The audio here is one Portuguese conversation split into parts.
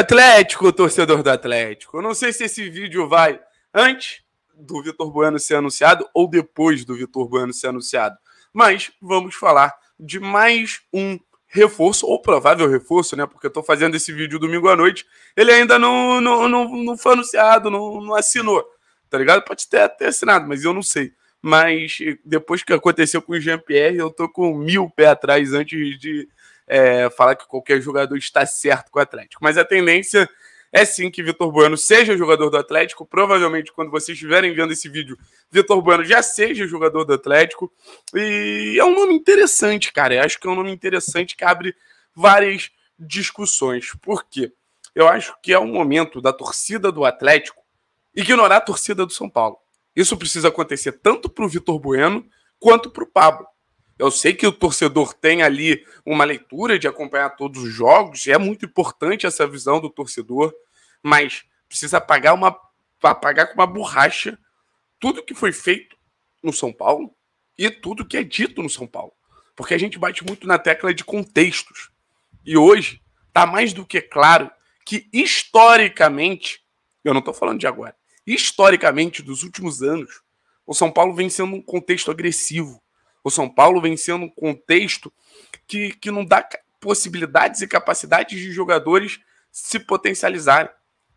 Atlético, torcedor do Atlético. Eu não sei se esse vídeo vai antes do Vitor Bueno ser anunciado ou depois do Vitor Bueno ser anunciado. Mas vamos falar de mais um reforço, ou provável reforço, né? Porque eu tô fazendo esse vídeo domingo à noite. Ele ainda não, não, não, não foi anunciado, não, não assinou. Tá ligado? Pode ter, ter assinado, mas eu não sei. Mas depois que aconteceu com o Jean-Pierre, eu tô com mil pé atrás antes de é, falar que qualquer jogador está certo com o Atlético. Mas a tendência é sim que Vitor Bueno seja jogador do Atlético. Provavelmente, quando vocês estiverem vendo esse vídeo, Vitor Bueno já seja jogador do Atlético. E é um nome interessante, cara. Eu acho que é um nome interessante que abre várias discussões. Por quê? Eu acho que é um momento da torcida do Atlético ignorar a torcida do São Paulo. Isso precisa acontecer tanto para o Vitor Bueno quanto para o Pablo. Eu sei que o torcedor tem ali uma leitura de acompanhar todos os jogos, é muito importante essa visão do torcedor, mas precisa apagar uma apagar com uma borracha tudo que foi feito no São Paulo e tudo que é dito no São Paulo. Porque a gente bate muito na tecla de contextos. E hoje está mais do que claro que historicamente, eu não estou falando de agora, historicamente dos últimos anos, o São Paulo vem sendo um contexto agressivo, o São Paulo vem sendo um contexto que, que não dá possibilidades e capacidades de jogadores se potencializarem.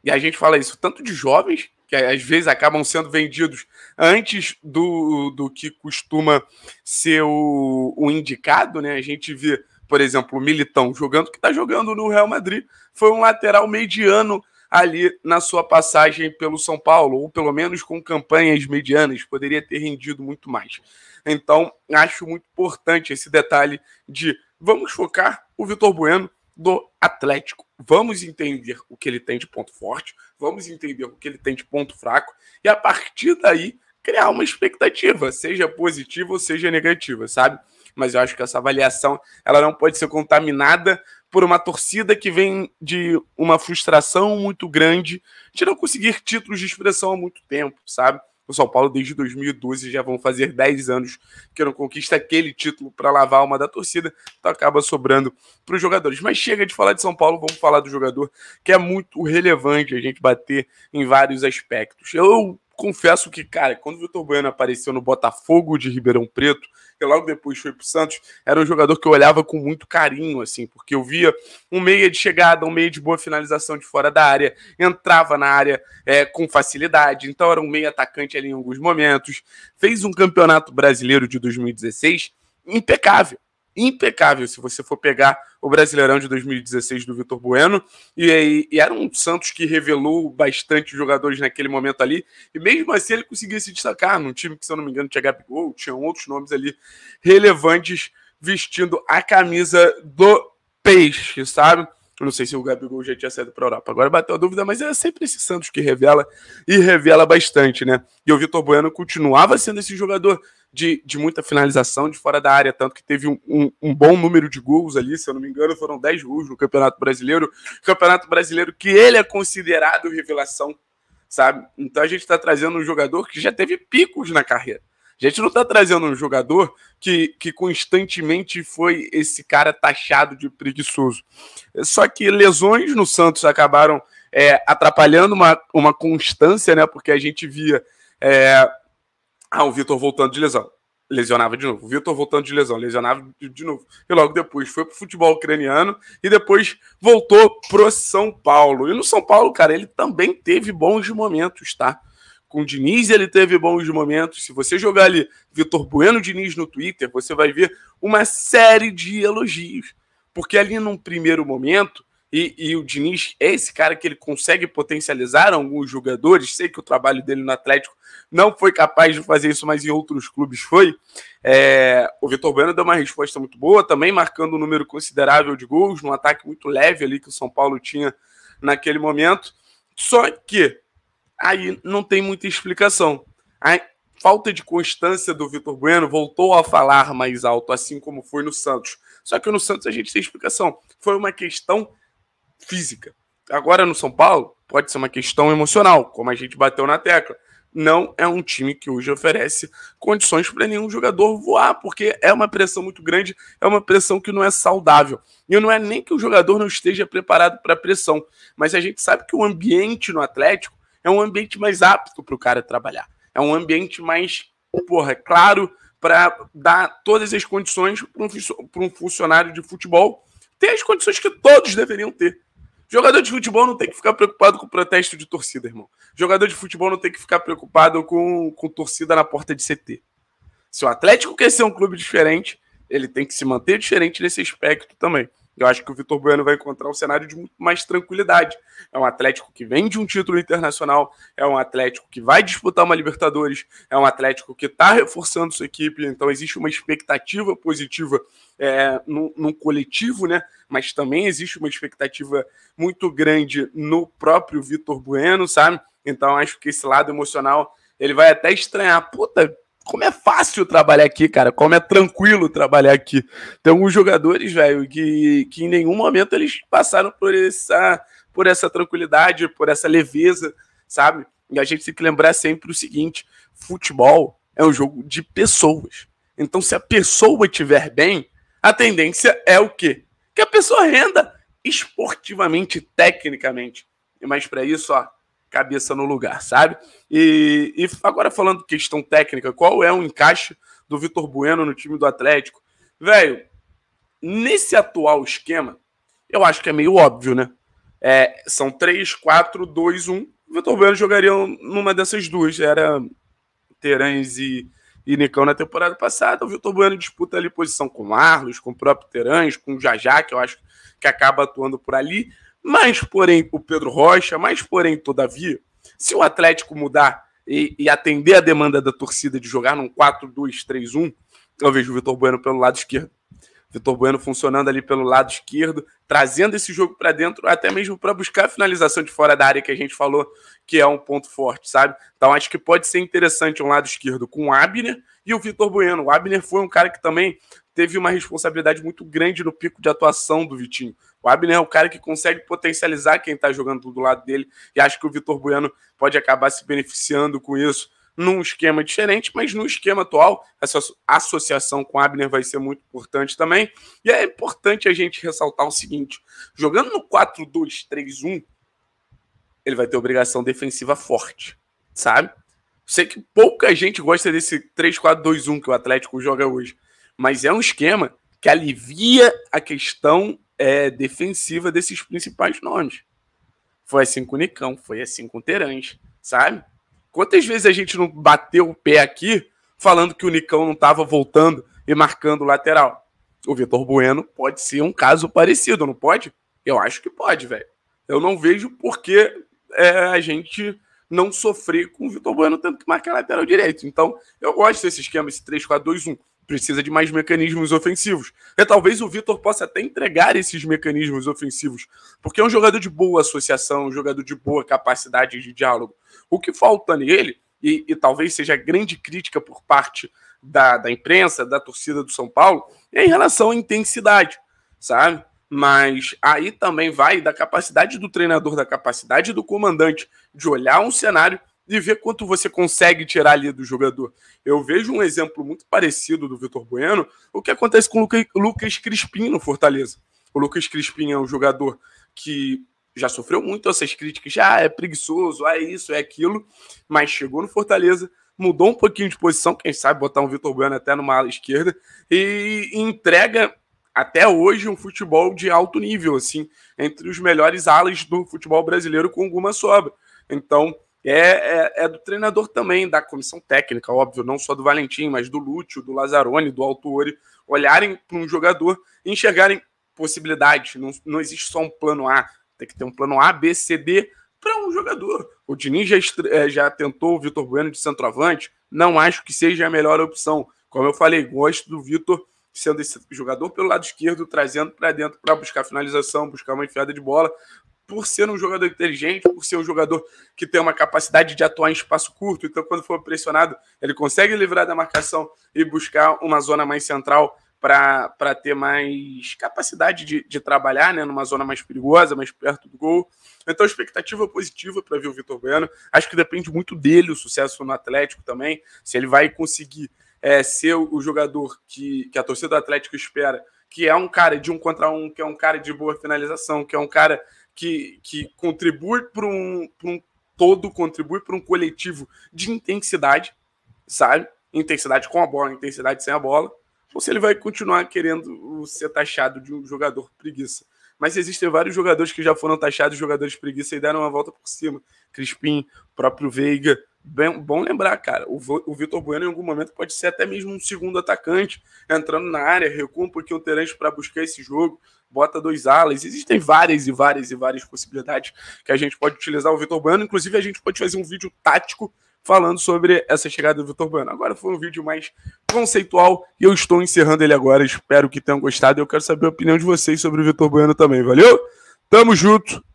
E a gente fala isso tanto de jovens, que às vezes acabam sendo vendidos antes do, do que costuma ser o, o indicado, né? A gente vê, por exemplo, o Militão jogando, que está jogando no Real Madrid, foi um lateral mediano ali na sua passagem pelo São Paulo, ou pelo menos com campanhas medianas, poderia ter rendido muito mais. Então, acho muito importante esse detalhe de vamos focar o Vitor Bueno do Atlético. Vamos entender o que ele tem de ponto forte, vamos entender o que ele tem de ponto fraco e a partir daí criar uma expectativa, seja positiva ou seja negativa, sabe? Mas eu acho que essa avaliação ela não pode ser contaminada por uma torcida que vem de uma frustração muito grande de não conseguir títulos de expressão há muito tempo, sabe? O São Paulo, desde 2012, já vão fazer 10 anos que não conquista aquele título para lavar a alma da torcida, então acaba sobrando para os jogadores. Mas chega de falar de São Paulo, vamos falar do jogador que é muito relevante a gente bater em vários aspectos. Eu confesso que, cara, quando o Vitor Bueno apareceu no Botafogo de Ribeirão Preto, que logo depois foi pro Santos, era um jogador que eu olhava com muito carinho, assim, porque eu via um meia de chegada, um meia de boa finalização de fora da área, entrava na área é, com facilidade, então era um meia atacante ali em alguns momentos. Fez um campeonato brasileiro de 2016 impecável impecável, se você for pegar o Brasileirão de 2016 do Vitor Bueno, e, e, era um Santos que revelou bastante jogadores naquele momento ali, e mesmo assim ele conseguia se destacar num time que, se eu não me engano, tinha Gabigol, tinha outros nomes ali relevantes vestindo a camisa do Peixe, sabe? Eu não sei se o Gabigol já tinha saído para a Europa. Agora bateu a dúvida, mas é sempre esse Santos que revela e revela bastante, né? E o Vitor Bueno continuava sendo esse jogador de, de muita finalização de fora da área, tanto que teve um, um, um bom número de gols ali, se eu não me engano, foram 10 gols no Campeonato Brasileiro. Campeonato Brasileiro que ele é considerado revelação, sabe? Então a gente está trazendo um jogador que já teve picos na carreira. A gente não está trazendo um jogador que, que constantemente foi esse cara taxado de preguiçoso. Só que lesões no Santos acabaram é, atrapalhando uma, uma constância, né? Porque a gente via é, ah, o Vitor voltando de lesão. Lesionava de novo. O Vitor voltando de lesão, lesionava de novo. E logo depois foi pro futebol ucraniano e depois voltou pro São Paulo. E no São Paulo, cara, ele também teve bons momentos, tá? com o Diniz ele teve bons momentos. Se você jogar ali Vitor Bueno Diniz no Twitter, você vai ver uma série de elogios. Porque ali num primeiro momento, e, e, o Diniz é esse cara que ele consegue potencializar alguns jogadores. Sei que o trabalho dele no Atlético não foi capaz de fazer isso, mas em outros clubes foi. É, o Vitor Bueno deu uma resposta muito boa, também marcando um número considerável de gols, num ataque muito leve ali que o São Paulo tinha naquele momento. Só que aí não tem muita explicação. A falta de constância do Vitor Bueno voltou a falar mais alto, assim como foi no Santos. Só que no Santos a gente tem explicação. Foi uma questão física. Agora no São Paulo, pode ser uma questão emocional, como a gente bateu na tecla. Não é um time que hoje oferece condições para nenhum jogador voar, porque é uma pressão muito grande, é uma pressão que não é saudável. E não é nem que o jogador não esteja preparado para a pressão, mas a gente sabe que o ambiente no Atlético é um ambiente mais apto para o cara trabalhar. É um ambiente mais, porra, é claro, para dar todas as condições para um funcionário de futebol ter as condições que todos deveriam ter Jogador de futebol não tem que ficar preocupado com protesto de torcida, irmão. Jogador de futebol não tem que ficar preocupado com, com torcida na porta de CT. Se o Atlético quer ser um clube diferente, ele tem que se manter diferente nesse aspecto também. Eu acho que o Vitor Bueno vai encontrar um cenário de muito mais tranquilidade. É um Atlético que vem de um título internacional, é um Atlético que vai disputar uma Libertadores, é um Atlético que está reforçando sua equipe, então existe uma expectativa positiva é, no, no, coletivo, né? Mas também existe uma expectativa muito grande no próprio Vitor Bueno, sabe? Então acho que esse lado emocional ele vai até estranhar. Puta, como é fácil trabalhar aqui, cara, como é tranquilo trabalhar aqui. Tem alguns jogadores, velho, que, que em nenhum momento eles passaram por essa, por essa tranquilidade, por essa leveza, sabe? E a gente tem que lembrar sempre o seguinte: futebol é um jogo de pessoas. Então, se a pessoa estiver bem, a tendência é o quê? Que a pessoa renda esportivamente, tecnicamente. Mas para isso, ó, cabeça no lugar, sabe? E, e agora falando questão técnica, qual é o encaixe do Vitor Bueno no time do Atlético? Velho, nesse atual esquema, eu acho que é meio óbvio, né? É, são 3, 4, 2, 1. O Vitor Bueno jogaria numa dessas duas. Era Terãs e e Nicão na temporada passada. O Vitor Bueno disputa ali posição com o Marlos, com o próprio Terães, com o Jajá, que eu acho que acaba atuando por ali. Mas, porém, o Pedro Rocha, mas, porém, todavia, se o Atlético mudar e, e atender a demanda da torcida de jogar num 4-2-3-1, eu vejo o Vitor Bueno pelo lado esquerdo. Vitor Bueno funcionando ali pelo lado esquerdo, trazendo esse jogo para dentro, até mesmo para buscar a finalização de fora da área que a gente falou que é um ponto forte, sabe? Então acho que pode ser interessante um lado esquerdo com o Abner e o Vitor Bueno. O Abner foi um cara que também teve uma responsabilidade muito grande no pico de atuação do Vitinho. O Abner é um cara que consegue potencializar quem está jogando do lado dele e acho que o Vitor Bueno pode acabar se beneficiando com isso num esquema diferente, mas no esquema atual, essa associação com Abner vai ser muito importante também. E é importante a gente ressaltar o seguinte: jogando no 4-2-3-1, ele vai ter obrigação defensiva forte, sabe? Sei que pouca gente gosta desse 3-4-2-1 que o Atlético joga hoje, mas é um esquema que alivia a questão é, defensiva desses principais nomes. Foi assim com o Nicão, foi assim com o Terãs, sabe? Quantas vezes a gente não bateu o pé aqui falando que o Nicão não estava voltando e marcando o lateral? O Vitor Bueno pode ser um caso parecido, não pode? Eu acho que pode, velho. Eu não vejo por que é, a gente não sofrer com o Vitor Bueno tendo que marcar lateral direito. Então, eu gosto desse esquema, esse 3-4-2-1 precisa de mais mecanismos ofensivos. E talvez o Vitor possa até entregar esses mecanismos ofensivos, porque é um jogador de boa associação, um jogador de boa capacidade de diálogo. O que falta nele, e, e talvez seja grande crítica por parte da, da imprensa, da torcida do São Paulo, é em relação à intensidade, sabe? Mas aí também vai da capacidade do treinador, da capacidade do comandante de olhar um cenário e ver quanto você consegue tirar ali do jogador. Eu vejo um exemplo muito parecido do Vitor Bueno, o que acontece com o Lucas Crispim no Fortaleza. O Lucas Crispim é um jogador que já sofreu muito essas críticas, já ah, é preguiçoso, é isso, é aquilo, mas chegou no Fortaleza, mudou um pouquinho de posição, quem sabe botar um Vitor Bueno até numa ala esquerda, e entrega até hoje um futebol de alto nível, assim, entre os melhores alas do futebol brasileiro com alguma sobra. Então, é, é, é, do treinador também, da comissão técnica, óbvio, não só do Valentim, mas do Lúcio, do Lazzaroni, do Altuori, olharem para um jogador e enxergarem possibilidades. Não, não existe só um plano A, tem que ter um plano A, B, C, D para um jogador. O Diniz já, é, já tentou o Vitor Bueno de centroavante, não acho que seja a melhor opção. Como eu falei, gosto do Vitor sendo esse jogador pelo lado esquerdo, trazendo para dentro para buscar finalização, buscar uma enfiada de bola, por ser um jogador inteligente, por ser um jogador que tem uma capacidade de atuar em espaço curto, então quando for pressionado, ele consegue livrar da marcação e buscar uma zona mais central para ter mais capacidade de, de trabalhar né, numa zona mais perigosa, mais perto do gol. Então, expectativa positiva para ver o Vitor Bueno. Acho que depende muito dele o sucesso no Atlético também, se ele vai conseguir é, ser o jogador que, que a torcida do Atlético espera, que é um cara de um contra um, que é um cara de boa finalização, que é um cara que, que contribui para um, um todo, contribui para um coletivo de intensidade, sabe? Intensidade com a bola, intensidade sem a bola. Ou se ele vai continuar querendo ser taxado de um jogador preguiça. Mas existem vários jogadores que já foram taxados jogadores preguiça e deram uma volta por cima. Crispim, próprio Veiga, Bem, bom lembrar, cara, o, o Vitor Bueno em algum momento pode ser até mesmo um segundo atacante, entrando na área, recua um pouquinho o terreno para buscar esse jogo, bota dois alas. Existem várias e várias e várias possibilidades que a gente pode utilizar o Vitor Bueno. Inclusive, a gente pode fazer um vídeo tático falando sobre essa chegada do Vitor Bueno. Agora foi um vídeo mais conceitual e eu estou encerrando ele agora. Espero que tenham gostado. Eu quero saber a opinião de vocês sobre o Vitor Bueno também, valeu? Tamo junto!